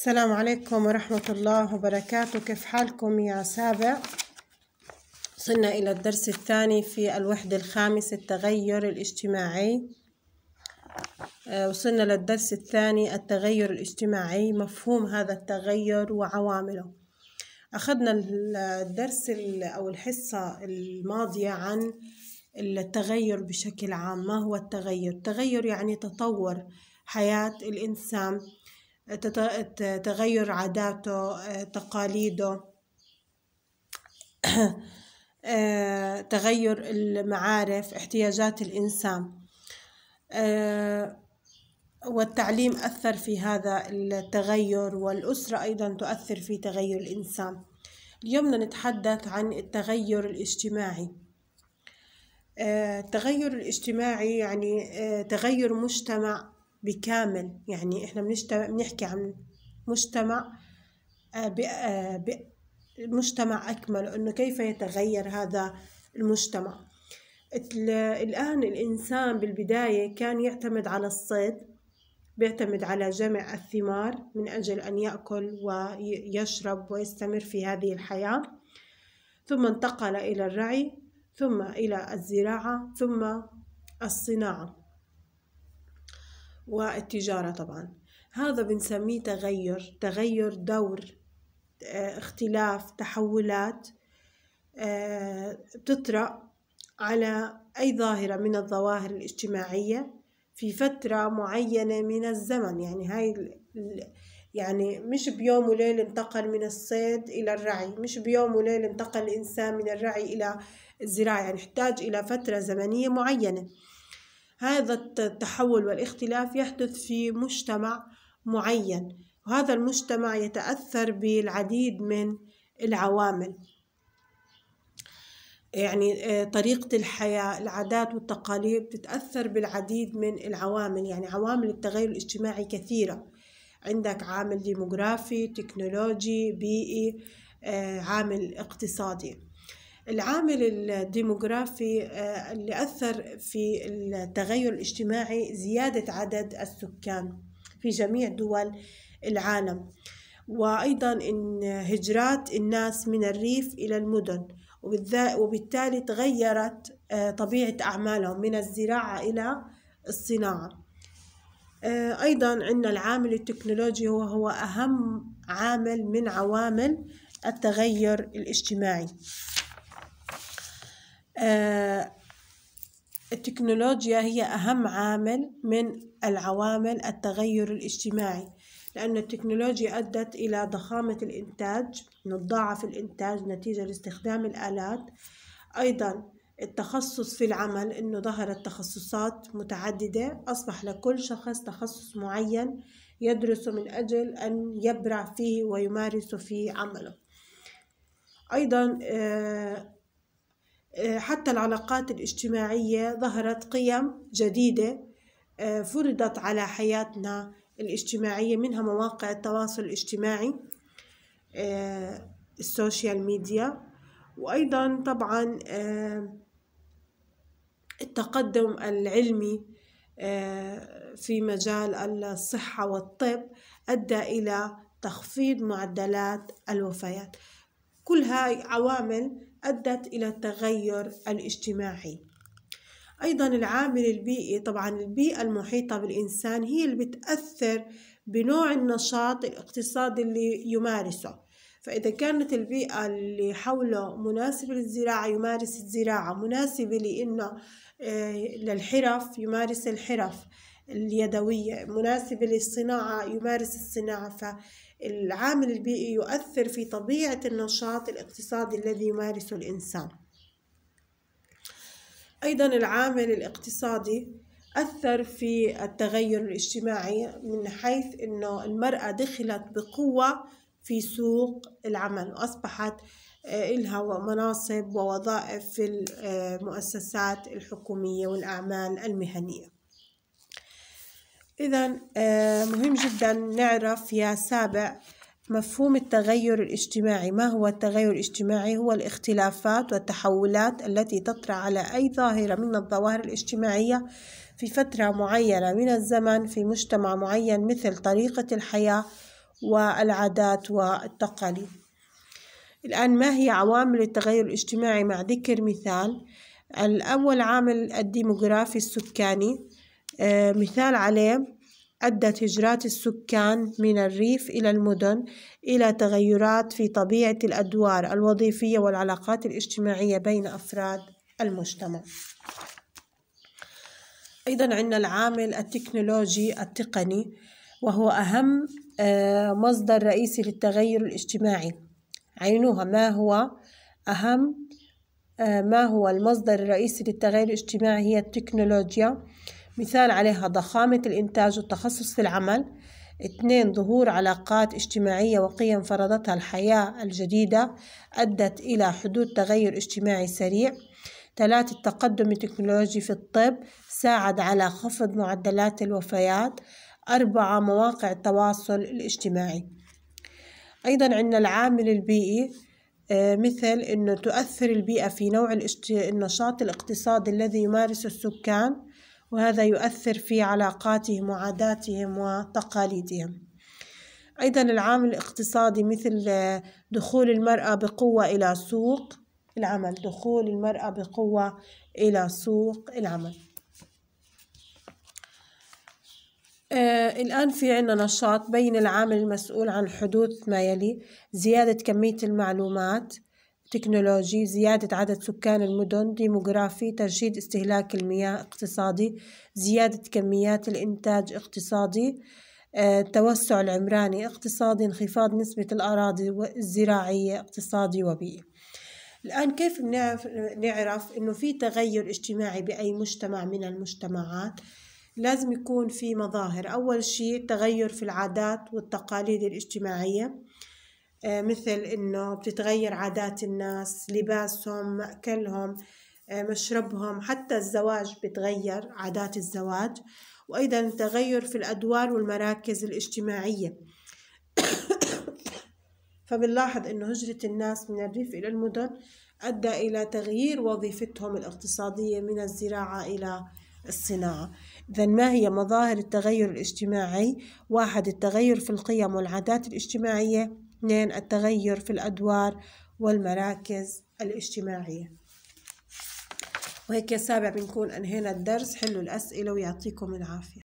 السلام عليكم ورحمة الله وبركاته كيف حالكم يا سابع وصلنا إلى الدرس الثاني في الوحدة الخامسة التغير الاجتماعي آه، وصلنا للدرس الثاني التغير الاجتماعي مفهوم هذا التغير وعوامله أخذنا الدرس أو الحصة الماضية عن التغير بشكل عام ما هو التغير؟ التغير يعني تطور حياة الإنسان تغير عاداته آه، تقاليده آه، تغير المعارف احتياجات الإنسان آه، والتعليم أثر في هذا التغير والأسرة أيضا تؤثر في تغير الإنسان اليوم بدنا نتحدث عن التغير الاجتماعي التغير الاجتماعي يعني تغير مجتمع بكامل يعني إحنا بنحكي عن مجتمع آه، آه، مجتمع أكمل أنه كيف يتغير هذا المجتمع الآن الإنسان بالبداية كان يعتمد على الصيد بيعتمد على جمع الثمار من أجل أن يأكل ويشرب ويستمر في هذه الحياة ثم انتقل إلى الرعي ثم إلى الزراعة ثم الصناعة والتجارة طبعا هذا بنسميه تغير تغير دور آه، اختلاف تحولات آه، بتطرأ على أي ظاهرة من الظواهر الاجتماعية في فترة معينة من الزمن يعني هاي يعني مش بيوم وليلة انتقل من الصيد إلى الرعي مش بيوم وليلة انتقل الإنسان من الرعي إلى الزراعة يعني يحتاج إلى فترة زمنية معينة هذا التحول والاختلاف يحدث في مجتمع معين وهذا المجتمع يتأثر بالعديد من العوامل يعني آه، طريقة الحياة العادات والتقاليد تتأثر بالعديد من العوامل يعني عوامل التغير الاجتماعي كثيرة عندك عامل ديموغرافي تكنولوجي بيئي آه، عامل اقتصادي العامل الديموغرافي آه، اللي أثر في التغير الاجتماعي زيادة عدد السكان في جميع دول العالم وأيضا إن هجرات الناس من الريف إلى المدن وبالتالي تغيرت آه، طبيعة أعمالهم من الزراعة إلى الصناعة آه، أيضا عندنا العامل التكنولوجي وهو أهم عامل من عوامل التغير الاجتماعي آه، التكنولوجيا هي أهم عامل من العوامل التغير الاجتماعي لأن التكنولوجيا أدت إلى ضخامة الإنتاج نضاعف الإنتاج نتيجة لاستخدام الآلات أيضا التخصص في العمل إنه ظهرت تخصصات متعددة أصبح لكل شخص تخصص معين يدرسه من أجل أن يبرع فيه ويمارسه في عمله أيضا آه آه، حتى العلاقات الاجتماعية ظهرت قيم جديدة آه، فرضت على حياتنا الاجتماعية منها مواقع التواصل الاجتماعي آه، السوشيال ميديا وأيضا طبعا التقدم العلمي في مجال الصحة والطب أدى إلى تخفيض معدلات الوفيات كل هاي عوامل أدت إلى التغير الاجتماعي أيضا العامل البيئي طبعا البيئة المحيطة بالإنسان هي اللي بتأثر بنوع النشاط الاقتصادي اللي يمارسه فإذا كانت البيئة اللي حوله مناسبة للزراعة يمارس الزراعة مناسبة لإنه آه، للحرف يمارس الحرف اليدوية مناسبة للصناعة يمارس الصناعة العامل البيئي يؤثر في طبيعة النشاط الاقتصادي الذي يمارسه الإنسان أيضا العامل الاقتصادي أثر في التغير الاجتماعي من حيث أنه المرأة دخلت بقوة في سوق العمل وأصبحت آه، لها مناصب ووظائف في المؤسسات آه، الحكومية والأعمال المهنية إذا آه، مهم جدا نعرف يا سابع مفهوم التغير الاجتماعي ما هو التغير الاجتماعي هو الاختلافات والتحولات التي تطرأ على أي ظاهرة من الظواهر الاجتماعية في فترة معينة من الزمن في مجتمع معين مثل طريقة الحياة والعادات والتقاليد الآن ما هي عوامل التغير الاجتماعي مع ذكر مثال الأول عامل الديموغرافي السكاني آه، مثال عليه أدت هجرات السكان من الريف إلى المدن إلى تغيرات في طبيعة الأدوار الوظيفية والعلاقات الاجتماعية بين أفراد المجتمع أيضا عندنا العامل التكنولوجي التقني وهو أهم آه، مصدر رئيسي للتغير الاجتماعي عينوها ما هو أهم آه، ما هو المصدر الرئيسي للتغير الاجتماعي هي التكنولوجيا مثال عليها ضخامة الإنتاج والتخصص في العمل اثنين ظهور علاقات اجتماعية وقيم فرضتها الحياة الجديدة أدت إلى حدوث تغير اجتماعي سريع ثلاثة التقدم التكنولوجي في الطب ساعد على خفض معدلات الوفيات أربعة مواقع التواصل الاجتماعي أيضا عندنا العامل البيئي آه، مثل أنه تؤثر البيئة في نوع النشاط الاقتصادي الذي يمارسه السكان وهذا يؤثر في علاقاتهم وعاداتهم وتقاليدهم أيضا العامل الاقتصادي مثل دخول المرأة بقوة إلى سوق العمل دخول المرأة بقوة إلى سوق العمل آه الآن في عنا نشاط بين العامل المسؤول عن حدوث ما يلي زيادة كمية المعلومات تكنولوجي زيادة عدد سكان المدن ديموغرافي ترشيد استهلاك المياه اقتصادي زيادة كميات الإنتاج اقتصادي التوسع آه، العمراني اقتصادي انخفاض نسبة الأراضي الزراعية اقتصادي وبيئي الآن كيف نعرف, نعرف أنه في تغير اجتماعي بأي مجتمع من المجتمعات لازم يكون في مظاهر أول شيء تغير في العادات والتقاليد الاجتماعية آه، مثل إنه بتتغير عادات الناس لباسهم مأكلهم آه، مشربهم حتى الزواج بتغير عادات الزواج وأيضا تغير في الأدوار والمراكز الاجتماعية فبنلاحظ إنه هجرة الناس من الريف إلى المدن أدى إلى تغيير وظيفتهم الاقتصادية من الزراعة إلى الصناعة إذا ما هي مظاهر التغير الاجتماعي؟ واحد التغير في القيم والعادات الاجتماعية اثنين التغير في الأدوار والمراكز الاجتماعية وهيك يا سابع بنكون أنهينا الدرس حلوا الأسئلة ويعطيكم العافية